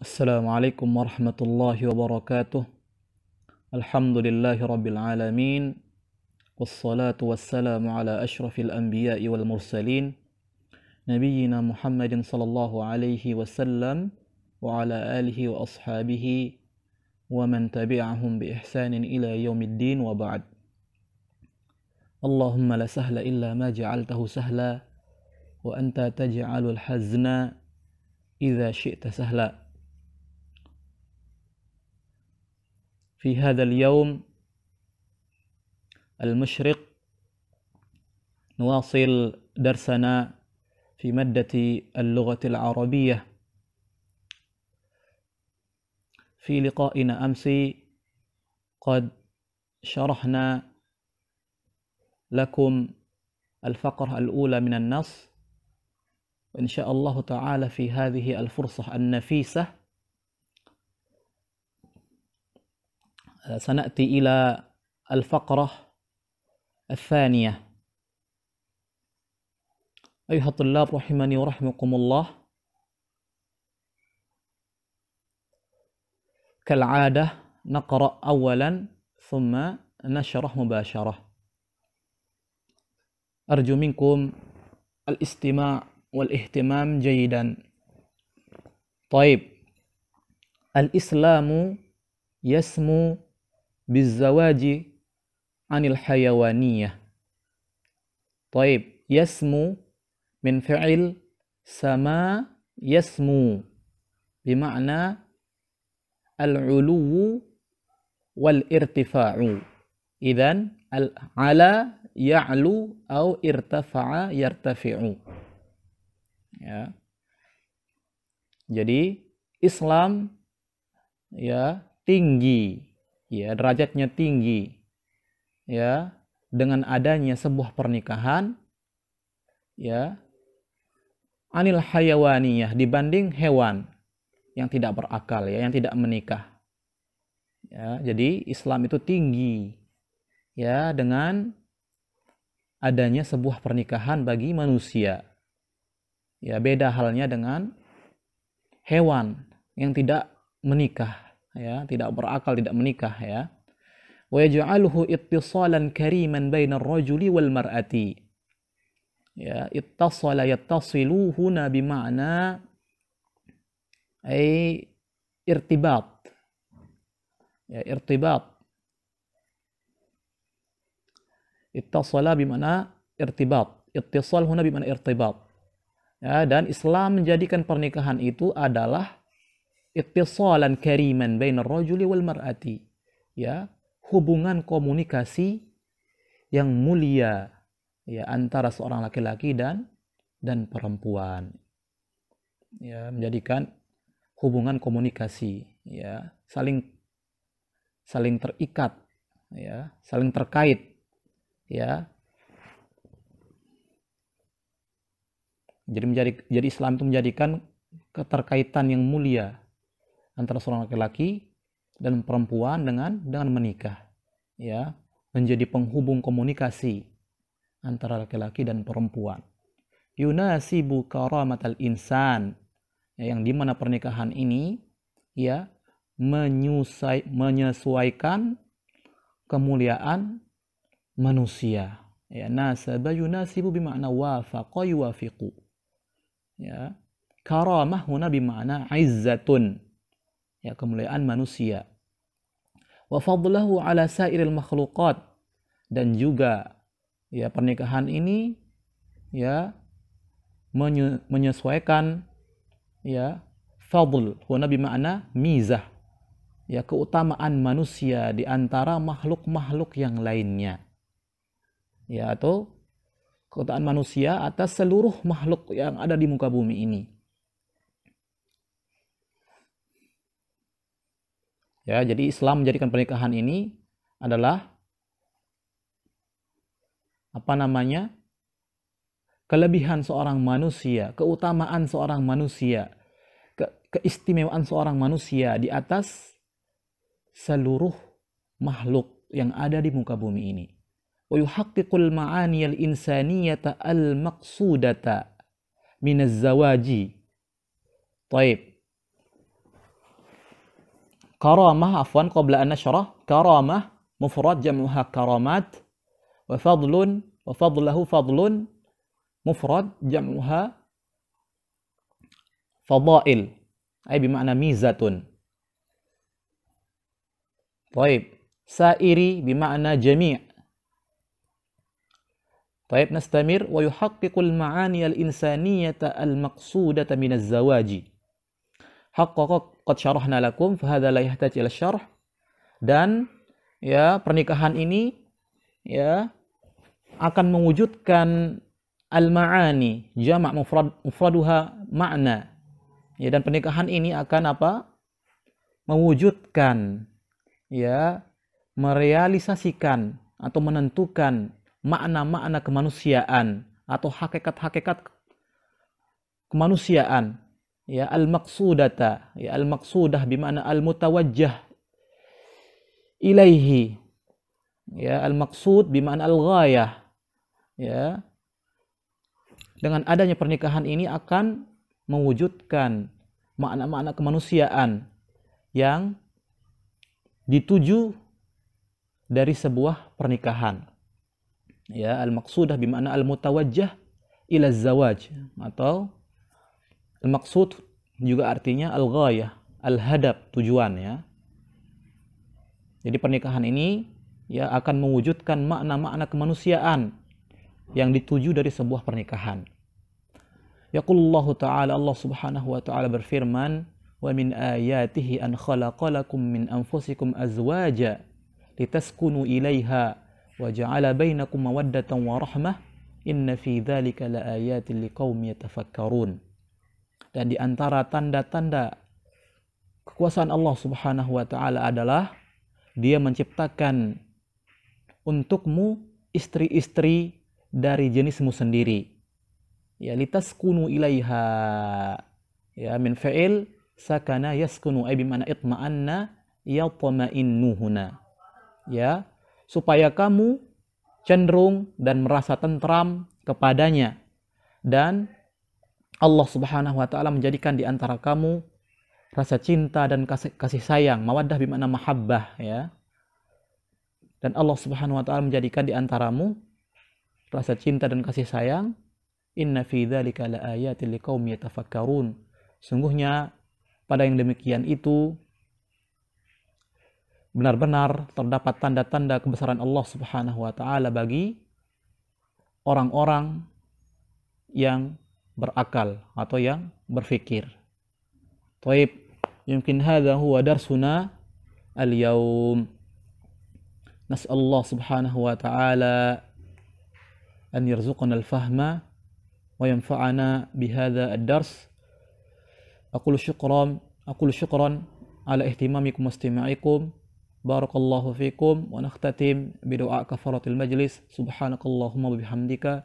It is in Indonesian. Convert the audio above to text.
السلام عليكم ورحمة الله وبركاته الحمد لله رب العالمين والصلاة والسلام على أشرف الأنبياء والمرسلين نبينا محمد صلى الله عليه وسلم وعلى آله وأصحابه ومن تبعهم بإحسان إلى يوم الدين وبعد اللهم لا سهل إلا ما جعلته سهلا وأنت تجعل الحزن إذا شئت سهلا في هذا اليوم المشرق نواصل درسنا في مادة اللغة العربية في لقائنا أمس قد شرحنا لكم الفقرة الأولى من النص إن شاء الله تعالى في هذه الفرصة النفيسة سنأتي إلى الفقرة الثانية أيها الطلاب رحمني ورحمكم الله كالعادة نقرأ أولا ثم نشرح مباشرة أرجو منكم الاستماع والاهتمام جيدا طيب الإسلام يسمو bizawaji anil hayawaniyah. Taib, yasmu min fi'il sama yasmu bima'na al-uluwu wal irtifa'u. Idan al ala ya'lu au irtafa'a yartafi'u. Ya. Jadi Islam ya tinggi ya derajatnya tinggi ya dengan adanya sebuah pernikahan ya anil hayawaniyah dibanding hewan yang tidak berakal ya yang tidak menikah ya jadi Islam itu tinggi ya dengan adanya sebuah pernikahan bagi manusia ya beda halnya dengan hewan yang tidak menikah ya tidak berakal tidak menikah ya wa ittisalan kariman bainar rajuli wal mar'ati ya ittasala yattasilu huna bima'na ay irtibat ya irtibat ittasala bimana irtibat ittisal huna bimana irtibat ya, dan Islam menjadikan pernikahan itu adalah ittisalan kariman bainar rajuli wal mar'ati ya hubungan komunikasi yang mulia ya antara seorang laki-laki dan dan perempuan ya menjadikan hubungan komunikasi ya saling saling terikat ya saling terkait ya jadi menjadi jadi Islam itu menjadikan keterkaitan yang mulia antara seorang laki-laki dan perempuan dengan dengan menikah ya menjadi penghubung komunikasi antara laki-laki dan perempuan yunasibu karamatal insan ya, yang dimana pernikahan ini ya menyusai, menyesuaikan kemuliaan manusia ya nasaba yunasibu bimakna wafaqa yuwafiqu ya karamah huna bimakna izzatun ya kemuliaan manusia wa fadlahu ala sairil makhluqat dan juga ya pernikahan ini ya menyesuaikan ya fadl huwa nabi mizah ya keutamaan manusia di antara makhluk-makhluk yang lainnya ya atau keutamaan manusia atas seluruh makhluk yang ada di muka bumi ini Ya, jadi Islam menjadikan pernikahan ini adalah apa namanya? kelebihan seorang manusia, keutamaan seorang manusia, ke keistimewaan seorang manusia di atas seluruh makhluk yang ada di muka bumi ini. Wa ma'aniyal insaniyata al-maqsudata minaz zawaji. Taib. كرامة عفوا قبل أن نشرح كرامة مفرد جمعها كرامات وفضل وفضله فضل مفرد جمعها فضائل أي بمعنى ميزة طيب سائري بمعنى جميع طيب نستمر ويحقق المعاني الإنسانية المقصودة من الزواج haqqaqa qad syarahna lakum la yahtaj syarh dan ya pernikahan ini ya akan mewujudkan al-ma'ani jamak mufrad mufraduha makna ya dan pernikahan ini akan apa mewujudkan ya merealisasikan atau menentukan makna-makna kemanusiaan atau hakikat-hakikat kemanusiaan ya al maksudata ya al maksudah bimana al mutawajjah ilaihi ya al maksud bimana al ghayah ya dengan adanya pernikahan ini akan mewujudkan makna-makna kemanusiaan yang dituju dari sebuah pernikahan ya al maksudah bimana al mutawajjah ila zawaj atau Maksud juga artinya al-ghayah, al-hadab, tujuan ya. Jadi pernikahan ini ya akan mewujudkan makna-makna kemanusiaan yang dituju dari sebuah pernikahan. Yaqulullah ta'ala Allah Subhanahu wa ta'ala berfirman, "Wa min ayatihi an khalaqalakum min anfusikum azwaja litaskunu ilaiha wa ja'ala bainakum mawaddatan wa rahmah. Inna fi dzalika laayatin liqaumin yatafakkarun." Dan di antara tanda-tanda kekuasaan Allah Subhanahu wa taala adalah dia menciptakan untukmu istri-istri dari jenismu sendiri. Ya litaskunu ilaiha. Ya min fa'il sakana yaskunu ay bimana itma'anna yatma'innuhuna. Ya, supaya kamu cenderung dan merasa tentram kepadanya dan Allah Subhanahu wa taala menjadikan di antara kamu rasa cinta dan kasih, kasih sayang, mawaddah bimana mahabbah ya. Dan Allah Subhanahu wa taala menjadikan di antaramu rasa cinta dan kasih sayang. Inna fi dzalika laayatil liqaumi yatafakkarun. Sungguhnya pada yang demikian itu benar-benar terdapat tanda-tanda kebesaran Allah Subhanahu wa taala bagi orang-orang yang berakal atau yang berfikir. Taib, mungkin hadza huwa darsuna al-yawm. Nas'al Allah Subhanahu wa taala an yarzuqana al-fahma wa yanfa'ana bi hadza ad syukran, aqulu syukran ala ihtimamikum wastima'ikum. Barakallahu fikum wa nakhtatim bi du'a majlis. Subhanakallahumma bihamdika